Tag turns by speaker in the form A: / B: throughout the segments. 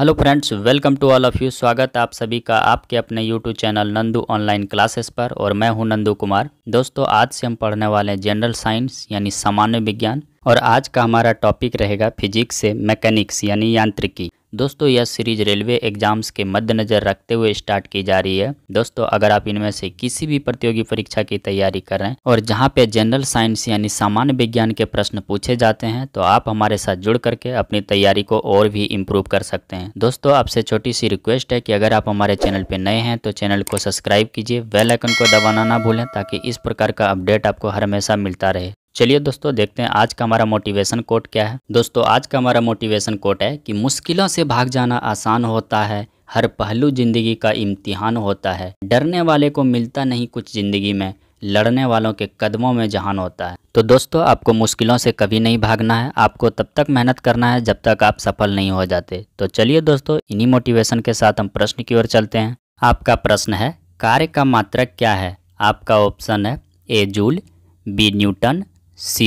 A: hello friends welcome to all of you स्वागत आप सभी का आपके अपने YouTube channel Nandu online classes पर और मैं हूं नंदू कुमार दोस्तों आज से हम पढ़ने वाले हैं जनरल साइंस यानी सामान्य विज्ञान और आज का हमारा टॉपिक रहेगा फिजिक्स से मैकेनिक्स यानी यांत्रिकी दोस्तों यह सीरीज रेलवे एग्जाम्स के मद्देनज़र रखते हुए स्टार्ट की जा रही है दोस्तों अगर आप इनमें से किसी भी प्रतियोगी परीक्षा की तैयारी कर रहे हैं और जहाँ पे जनरल साइंस यानी सामान्य विज्ञान के प्रश्न पूछे जाते हैं तो आप हमारे साथ जुड़ करके अपनी तैयारी को और भी इम्प्रूव कर सकते हैं दोस्तों आपसे छोटी सी रिक्वेस्ट है कि अगर आप हमारे चैनल पर नए हैं तो चैनल को सब्सक्राइब कीजिए बेलाइकन को दबाना ना भूलें ताकि इस प्रकार का अपडेट आपको हर हमेशा मिलता रहे चलिए दोस्तों देखते हैं आज का हमारा मोटिवेशन कोट क्या है दोस्तों आज का हमारा मोटिवेशन कोट है कि मुश्किलों से भाग जाना आसान होता है हर पहलू जिंदगी का इम्तिहान होता है डरने वाले को मिलता नहीं कुछ जिंदगी में लड़ने वालों के कदमों में जहान होता है तो दोस्तों आपको मुश्किलों से कभी नहीं भागना है आपको तब तक मेहनत करना है जब तक आप सफल नहीं हो जाते तो चलिए दोस्तों इन्हीं मोटिवेशन के साथ हम प्रश्न की ओर चलते हैं आपका प्रश्न है कार्य का मात्रक क्या है आपका ऑप्शन है A joule B newton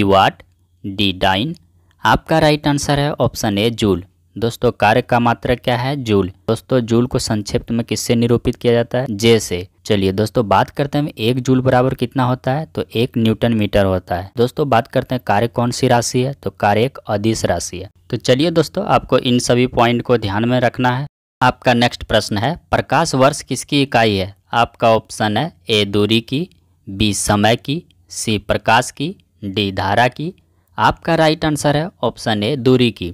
A: watt D dyne आपका राइट आंसर है ऑप्शन ए जूल दोस्तों कार्य का मात्र क्या है जूल दोस्तों जूल को संक्षिप्त में किससे निरूपित किया जाता है जे से चलिए दोस्तों बात करते हैं एक जूल बराबर कितना होता है तो एक न्यूटन मीटर होता है दोस्तों बात करते हैं कार्य कौन सी राशि है तो कार्य एक अधिस राशि है तो चलिए दोस्तों आपको इन सभी पॉइंट को ध्यान में रखना है आपका नेक्स्ट प्रश्न है प्रकाश वर्ष किसकी इकाई है आपका ऑप्शन है ए दूरी की बी समय की सी प्रकाश की डी धारा की आपका राइट आंसर है ऑप्शन ए दूरी की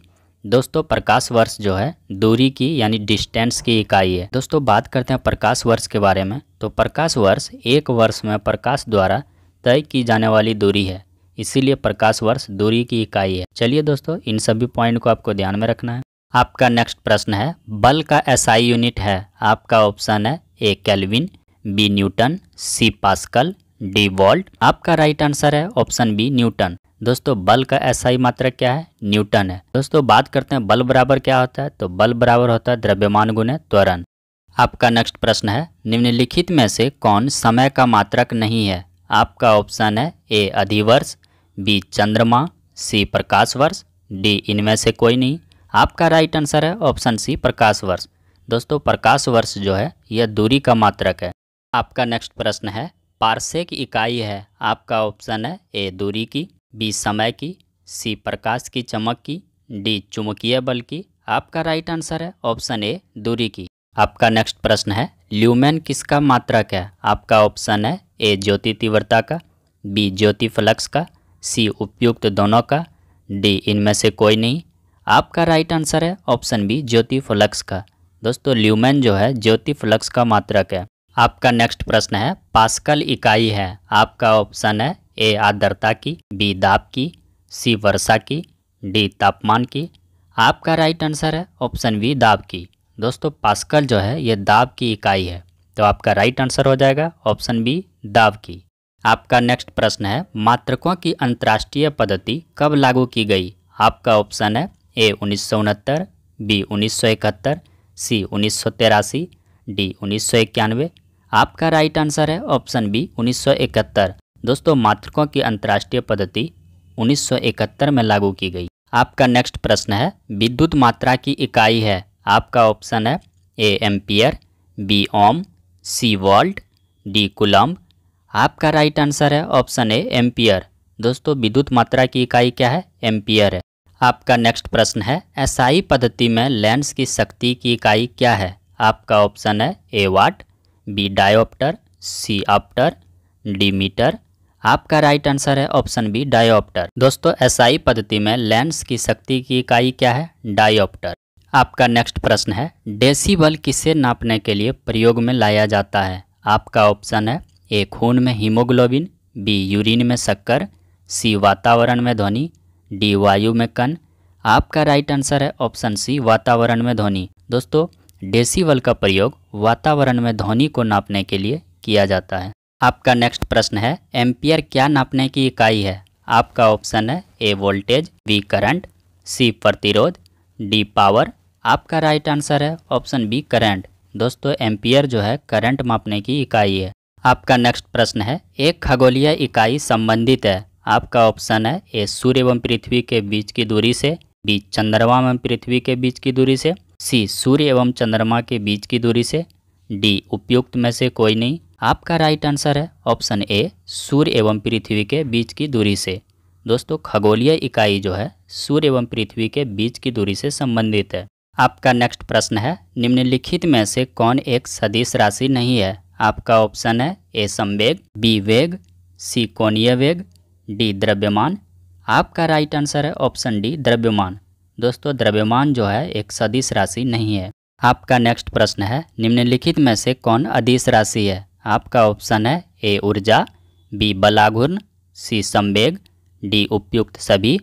A: दोस्तों प्रकाश वर्ष जो है दूरी की यानी डिस्टेंस की इकाई है दोस्तों बात करते हैं प्रकाश वर्ष के बारे में तो प्रकाश वर्ष एक वर्ष में प्रकाश द्वारा तय की जाने वाली दूरी है इसीलिए प्रकाश वर्ष दूरी की इकाई है चलिए दोस्तों इन सभी पॉइंट को आपको ध्यान में रखना है आपका नेक्स्ट प्रश्न है बल का एसआई यूनिट है आपका ऑप्शन है A kelvin B newton C pascal D volt आपका राइट आंसर है ऑप्शन बी न्यूटन दोस्तों बल का ऐसा ही मात्रक क्या है न्यूटन है दोस्तों बात करते हैं बल बराबर क्या होता है तो बल बराबर होता है द्रव्यमान गुण त्वरण आपका नेक्स्ट प्रश्न है निम्नलिखित में से कौन समय का मात्रक नहीं है आपका ऑप्शन है ए अधिवर्ष बी चंद्रमा सी प्रकाश वर्ष डी इनमें से कोई नहीं आपका राइट आंसर है ऑप्शन सी प्रकाश वर्ष दोस्तों प्रकाश वर्ष जो है यह दूरी का मात्रक है आपका नेक्स्ट प्रश्न है पार्सेक इकाई है आपका ऑप्शन है ए दूरी की बी समय की सी प्रकाश की चमक की डी चुमकीय बल की आपका राइट आंसर है ऑप्शन ए दूरी की आपका नेक्स्ट प्रश्न है ल्यूमेन किसका मात्रक है आपका ऑप्शन है ए ज्योति तीव्रता का बी ज्योति फ्लक्स का सी उपयुक्त दोनों का डी इनमें से कोई नहीं आपका राइट आंसर है ऑप्शन बी ज्योति फ्लक्स का दोस्तों ल्यूमेन जो है ज्योति फ्लक्स का मात्रक है आपका नेक्स्ट प्रश्न है पास्कल इकाई है आपका ऑप्शन है ए आर्द्रता की बी दाब की सी वर्षा की डी तापमान की आपका राइट आंसर है ऑप्शन बी दाब की दोस्तों पास्कल जो है ये दाब की इकाई है तो आपका राइट आंसर हो जाएगा ऑप्शन बी दाब की आपका नेक्स्ट प्रश्न है मात्रकों की अंतर्राष्ट्रीय पद्धति कब लागू की गई आपका ऑप्शन है ए उन्नीस बी उन्नीस सी उन्नीस डी उन्नीस आपका राइट आंसर है ऑप्शन बी 1971 दोस्तों मातृकों की अंतर्राष्ट्रीय पद्धति 1971 में लागू की गई आपका नेक्स्ट प्रश्न है विद्युत मात्रा की इकाई है आपका ऑप्शन है A ampere B ohm C volt D coulomb आपका राइट आंसर है ऑप्शन ए एम्पियर दोस्तों विद्युत मात्रा की इकाई क्या है एम्पियर है आपका नेक्स्ट प्रश्न है एसआई पद्धति में लेंस की शक्ति की इकाई क्या है आपका ऑप्शन है A watt B dioptre C opter D metre आपका राइट आंसर है ऑप्शन बी डायोप्टर दोस्तों एसआई पद्धति में लेंस की शक्ति की इकाई क्या है डायोप्टर आपका नेक्स्ट प्रश्न है डेसीबल किसे नापने के लिए प्रयोग में लाया जाता है आपका ऑप्शन है ए खून में हीमोग्लोबिन बी यूरिन में शक्कर सी वातावरण में ध्वनि डी वायु में कण आपका राइट आंसर है ऑप्शन सी वातावरण में ध्वनि दोस्तों डेसीवल का प्रयोग वातावरण में ध्वनि को नापने के लिए किया जाता है आपका नेक्स्ट प्रश्न है एम्पियर क्या नापने की इकाई है आपका ऑप्शन है A voltage B current C प्रतिरोध डी पावर आपका राइट आंसर है ऑप्शन बी करंट दोस्तों एम्पियर जो है करंट मापने की इकाई है आपका नेक्स्ट प्रश्न है एक खगोलीय इकाई संबंधित है आपका ऑप्शन है ए सूर्य एवं पृथ्वी के बीच की दूरी से बी चंद्रमा एवं पृथ्वी के बीच की दूरी से सी सूर्य एवं चंद्रमा के बीच की दूरी से डी उपयुक्त में से कोई नहीं आपका राइट आंसर है ऑप्शन ए सूर्य एवं पृथ्वी के बीच की दूरी से दोस्तों खगोलीय इकाई जो है सूर्य एवं पृथ्वी के बीच की दूरी से संबंधित है आपका नेक्स्ट प्रश्न है निम्नलिखित में से कौन एक सदिश राशि नहीं है आपका ऑप्शन है ए संवेग बी वेग सी कोणीय वेग डी द्रव्यमान आपका राइट आंसर है ऑप्शन डी द्रव्यमान दोस्तों द्रव्यमान जो है एक सदिश राशि नहीं है आपका नेक्स्ट प्रश्न है निम्नलिखित में से कौन अधिस राशि है आपका ऑप्शन है ए ऊर्जा बी बलाघूर्ण सी संवेग डी उपयुक्त सभी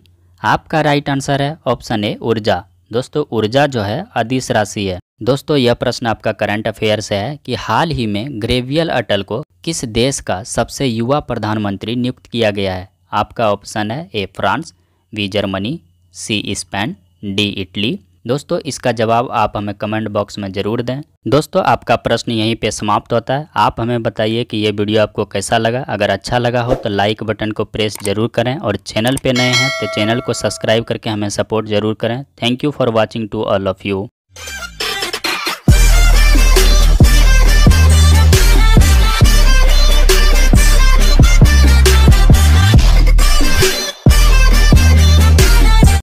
A: आपका राइट आंसर है ऑप्शन ए ऊर्जा दोस्तों ऊर्जा जो है अधिस राशि है दोस्तों यह प्रश्न आपका करंट अफेयर से है कि हाल ही में ग्रेवियल अटल को किस देश का सबसे युवा प्रधानमंत्री नियुक्त किया गया है आपका ऑप्शन है A France B Germany C Spain D Italy दोस्तों इसका जवाब आप हमें कमेंट बॉक्स में ज़रूर दें दोस्तों आपका प्रश्न यहीं पे समाप्त होता है आप हमें बताइए कि ये वीडियो आपको कैसा लगा अगर अच्छा लगा हो तो लाइक बटन को प्रेस जरूर करें और चैनल पे नए हैं तो चैनल को सब्सक्राइब करके हमें सपोर्ट जरूर करें thank you for watching to all of you